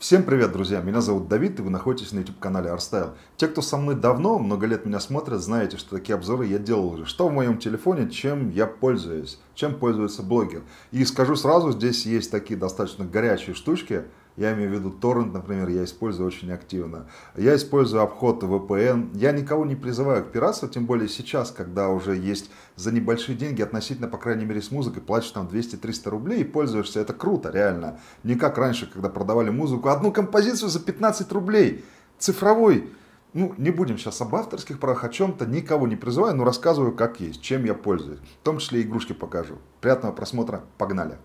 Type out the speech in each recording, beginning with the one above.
Всем привет, друзья! Меня зовут Давид, и вы находитесь на YouTube-канале ArtStyle. Те, кто со мной давно, много лет меня смотрят, знаете, что такие обзоры я делал уже. Что в моем телефоне, чем я пользуюсь чем пользуется блогер И скажу сразу, здесь есть такие достаточно горячие штучки, я имею в виду торрент, например, я использую очень активно. Я использую обход VPN. Я никого не призываю к пиратству, тем более сейчас, когда уже есть за небольшие деньги относительно, по крайней мере, с музыкой, платишь там 200-300 рублей и пользуешься. Это круто, реально. Не как раньше, когда продавали музыку. Одну композицию за 15 рублей. Цифровой ну, не будем сейчас об авторских правах, о чем-то никого не призываю, но рассказываю, как есть, чем я пользуюсь. В том числе игрушки покажу. Приятного просмотра, погнали!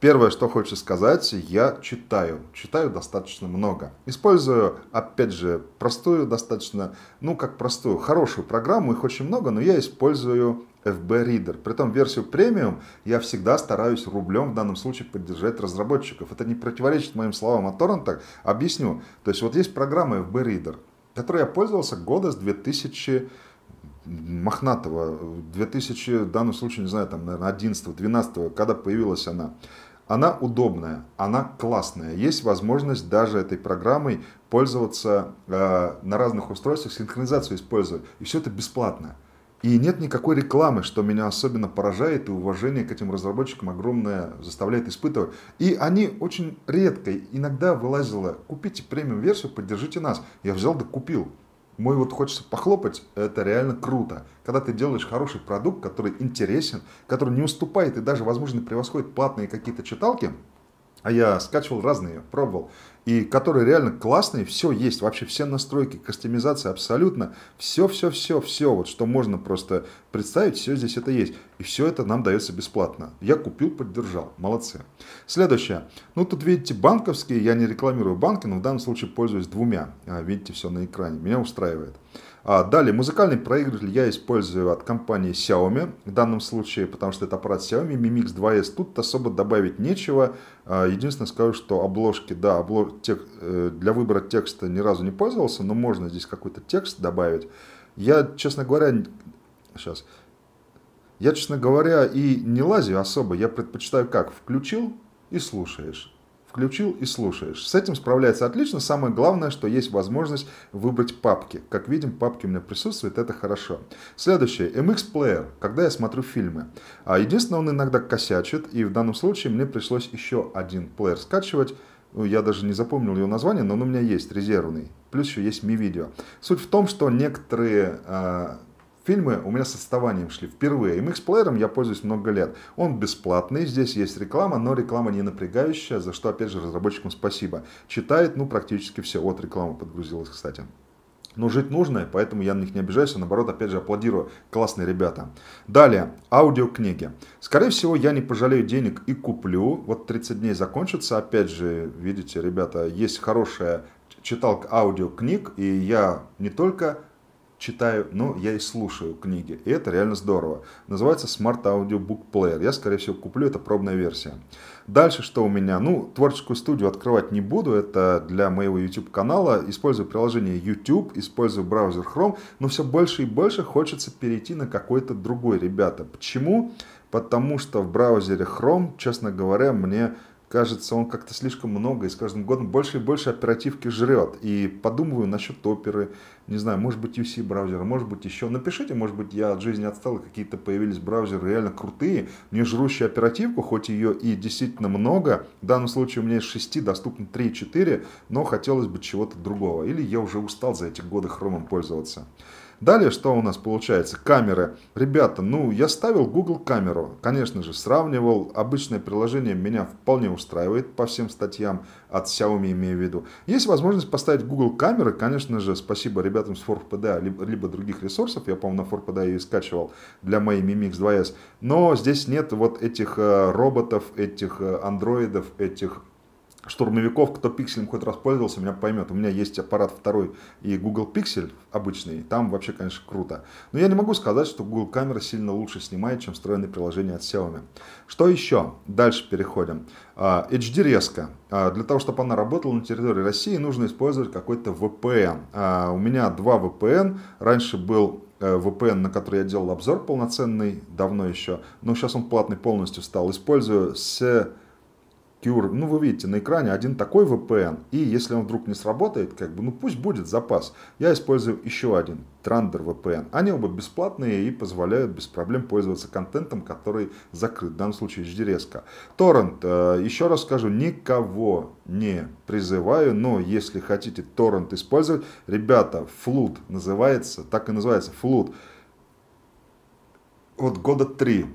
Первое, что хочу сказать, я читаю. Читаю достаточно много. Использую, опять же, простую достаточно, ну как простую, хорошую программу, их очень много, но я использую FB Reader. Притом версию премиум я всегда стараюсь рублем в данном случае поддержать разработчиков. Это не противоречит моим словам о торрентах. Объясню. То есть вот есть программа FB Reader которой я пользовался года с 2000 мохнатого, 2000, в данном случае, не знаю, там, наверное, 11 12 когда появилась она. Она удобная, она классная. Есть возможность даже этой программой пользоваться э, на разных устройствах, синхронизацию использовать. И все это бесплатно. И нет никакой рекламы, что меня особенно поражает, и уважение к этим разработчикам огромное заставляет испытывать. И они очень редко, иногда вылазило, купите премиум-версию, поддержите нас. Я взял да купил. Мой вот хочется похлопать, это реально круто. Когда ты делаешь хороший продукт, который интересен, который не уступает и даже, возможно, превосходит платные какие-то читалки – а я скачивал разные, пробовал. И которые реально классные, все есть. Вообще все настройки, кастомизация абсолютно. Все-все-все-все, вот что можно просто представить, все здесь это есть. И все это нам дается бесплатно. Я купил, поддержал. Молодцы. Следующее. Ну, тут видите банковские. Я не рекламирую банки, но в данном случае пользуюсь двумя. А, видите, все на экране. Меня устраивает а Далее, музыкальный проигрыватель я использую от компании Xiaomi в данном случае, потому что это аппарат Xiaomi Mi Mix 2S. Тут особо добавить нечего. А, единственное скажу, что обложки, да, облож тек... Э, для выбора текста ни разу не пользовался, но можно здесь какой-то текст добавить. Я, честно говоря, сейчас... Я, честно говоря, и не лазю особо. Я предпочитаю как? Включил и слушаешь включил и слушаешь. С этим справляется отлично. Самое главное, что есть возможность выбрать папки. Как видим, папки у меня присутствуют, это хорошо. Следующее. MX Player. Когда я смотрю фильмы. А, единственное, он иногда косячит, и в данном случае мне пришлось еще один плеер скачивать. Ну, я даже не запомнил его название, но он у меня есть, резервный. Плюс еще есть mi video Суть в том, что некоторые а, Фильмы у меня с отставанием шли впервые. MX-плеером я пользуюсь много лет. Он бесплатный, здесь есть реклама, но реклама не напрягающая, за что, опять же, разработчикам спасибо. Читает, ну, практически все. Вот реклама подгрузилась, кстати. Но жить нужно, поэтому я на них не обижаюсь, а наоборот, опять же, аплодирую. Классные ребята. Далее, аудиокниги. Скорее всего, я не пожалею денег и куплю. Вот 30 дней закончится. Опять же, видите, ребята, есть хорошая читалка аудиокниг, и я не только читаю, но я и слушаю книги. И это реально здорово. Называется Smart Audio Book Player. Я, скорее всего, куплю, это пробная версия. Дальше что у меня? Ну, творческую студию открывать не буду, это для моего YouTube канала. Использую приложение YouTube, использую браузер Chrome, но все больше и больше хочется перейти на какой-то другой, ребята. Почему? Потому что в браузере Chrome, честно говоря, мне кажется, он как-то слишком много и с каждым годом больше и больше оперативки жрет. И подумываю насчет оперы, не знаю, может быть UC браузер может быть еще. Напишите, может быть я от жизни отстал, и какие-то появились браузеры реально крутые, не жрущие оперативку, хоть ее и действительно много. В данном случае у меня из 6 доступно 3-4, но хотелось бы чего-то другого. Или я уже устал за эти годы хромом пользоваться. Далее, что у нас получается? Камеры. Ребята, ну, я ставил Google камеру. Конечно же, сравнивал. Обычное приложение меня вполне устраивает по всем статьям от Xiaomi, имею в виду. Есть возможность поставить Google камеры. Конечно же, спасибо ребятам с ForPDA, либо, других ресурсов. Я, по-моему, на ForPDA ее и скачивал для моей Mi Mix 2S. Но здесь нет вот этих э, роботов, этих э, андроидов, этих штурмовиков, кто пикселем хоть раз пользовался, меня поймет. У меня есть аппарат второй и Google Pixel обычный, там вообще, конечно, круто. Но я не могу сказать, что Google камера сильно лучше снимает, чем встроенные приложения от Xiaomi. Что еще? Дальше переходим. А, hd резко а, Для того, чтобы она работала на территории России, нужно использовать какой-то VPN. А, у меня два VPN. Раньше был э, VPN, на который я делал обзор полноценный, давно еще, но сейчас он платный полностью стал. Использую с QR, ну вы видите на экране один такой VPN, и если он вдруг не сработает, как бы, ну пусть будет запас. Я использую еще один, Trander VPN. Они оба бесплатные и позволяют без проблем пользоваться контентом, который закрыт, в данном случае HDRESCO. Торрент, э, еще раз скажу, никого не призываю, но если хотите торрент использовать, ребята, Flood называется, так и называется, Flood, вот года три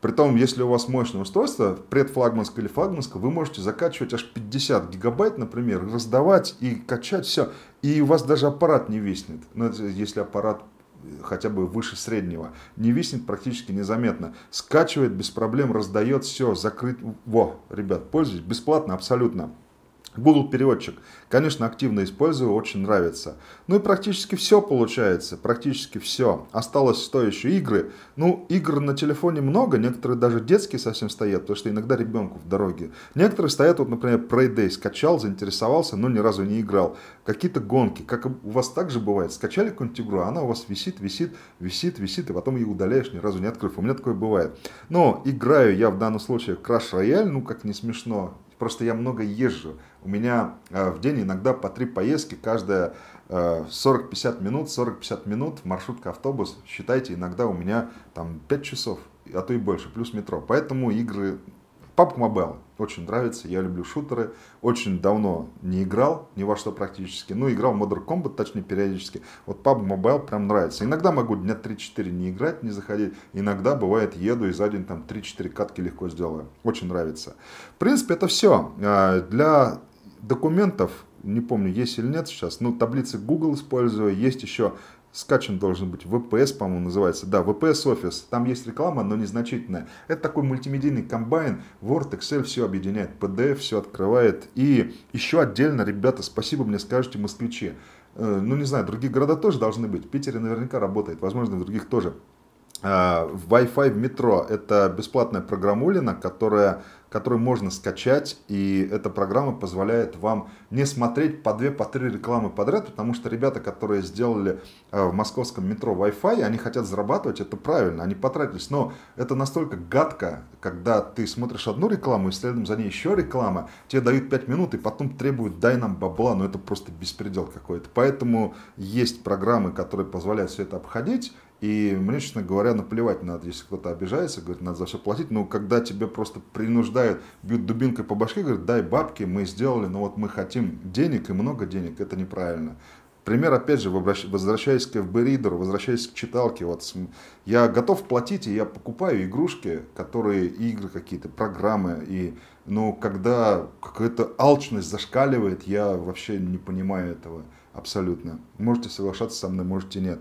Притом, если у вас мощное устройство, предфлагманское или флагманское, вы можете закачивать аж 50 гигабайт, например, раздавать и качать все. И у вас даже аппарат не виснет. Ну, если аппарат э, хотя бы выше среднего, не виснет практически незаметно. Скачивает без проблем, раздает все, закрыть. Во, ребят, пользуйтесь бесплатно абсолютно. Google переводчик, конечно, активно использую, очень нравится. Ну и практически все получается, практически все. Осталось что еще? Игры. Ну, игр на телефоне много, некоторые даже детские совсем стоят, потому что иногда ребенку в дороге. Некоторые стоят, вот, например, Prey скачал, заинтересовался, но ни разу не играл. Какие-то гонки, как у вас также бывает, скачали какую-нибудь игру, а она у вас висит, висит, висит, висит, и потом ее удаляешь, ни разу не открыв. У меня такое бывает. Но играю я в данном случае Crash Royale, ну как не смешно, Просто я много езжу. У меня э, в день иногда по три поездки, каждая 40-50 э, минут, 40-50 минут маршрутка автобус. Считайте, иногда у меня там 5 часов, а то и больше, плюс метро. Поэтому игры PUBG Mobile очень нравится, я люблю шутеры. Очень давно не играл ни во что практически. Ну, играл в Modern Combat, точнее, периодически. Вот PUBG Mobile прям нравится. Иногда могу дня 3-4 не играть, не заходить. Иногда, бывает, еду и за день там 3-4 катки легко сделаю. Очень нравится. В принципе, это все. А, для документов, не помню, есть или нет сейчас, ну, таблицы Google использую. Есть еще скачан должен быть, VPS, по-моему, называется. Да, VPS Office, там есть реклама, но незначительная. Это такой мультимедийный комбайн, Word, Excel все объединяет, PDF все открывает. И еще отдельно, ребята, спасибо мне скажете, москвичи. Э, ну, не знаю, другие города тоже должны быть. В Питере наверняка работает, возможно, в других тоже. А, Wi-Fi в метро – это бесплатная программулина, которая который можно скачать, и эта программа позволяет вам не смотреть по две 3 по три рекламы подряд, потому что ребята, которые сделали э, в московском метро Wi-Fi, они хотят зарабатывать, это правильно, они потратились, но это настолько гадко, когда ты смотришь одну рекламу, и следом за ней еще реклама, тебе дают 5 минут, и потом требуют «дай нам бабла», но ну, это просто беспредел какой-то. Поэтому есть программы, которые позволяют все это обходить, и мне, честно говоря, наплевать надо, если кто-то обижается, говорит, надо за все платить. Но когда тебе просто принуждают, бьют дубинкой по башке, говорят, дай бабки, мы сделали, но вот мы хотим денег и много денег, это неправильно. Пример, опять же, возвращаясь к FB-ридеру, возвращаясь к читалке, вот я готов платить, и я покупаю игрушки, которые, игры какие-то, программы, и, ну, когда какая-то алчность зашкаливает, я вообще не понимаю этого абсолютно. Можете соглашаться со мной, можете нет.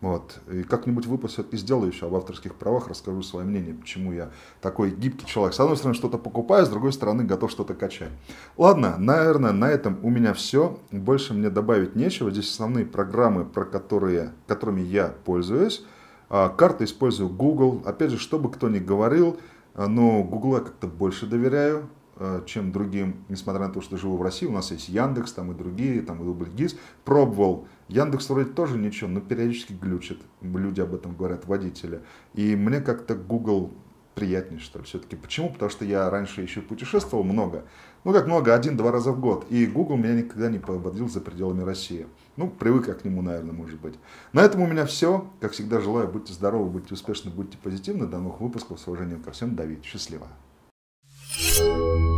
Вот. И как-нибудь выпуск и сделаю еще об авторских правах, расскажу свое мнение, почему я такой гибкий человек. С одной стороны, что-то покупаю, с другой стороны, готов что-то качать. Ладно, наверное, на этом у меня все. Больше мне добавить нечего. Здесь основные программы, про которые, которыми я пользуюсь. А, карты использую Google. Опять же, что бы кто ни говорил, а, но Google я как-то больше доверяю. Э, чем другим, несмотря на то, что живу в России, у нас есть Яндекс, там и другие, там и Убльгиз, пробовал. Яндекс вроде тоже ничего, но периодически глючит. Люди об этом говорят, водители. И мне как-то Google приятнее, что ли, все-таки. Почему? Потому что я раньше еще путешествовал много. Ну, как много, один-два раза в год. И Google меня никогда не поводил за пределами России. Ну, привык я к нему, наверное, может быть. На этом у меня все. Как всегда, желаю, будьте здоровы, будьте успешны, будьте позитивны. До новых выпусков. С уважением ко всем. Давид. Счастливо. thank you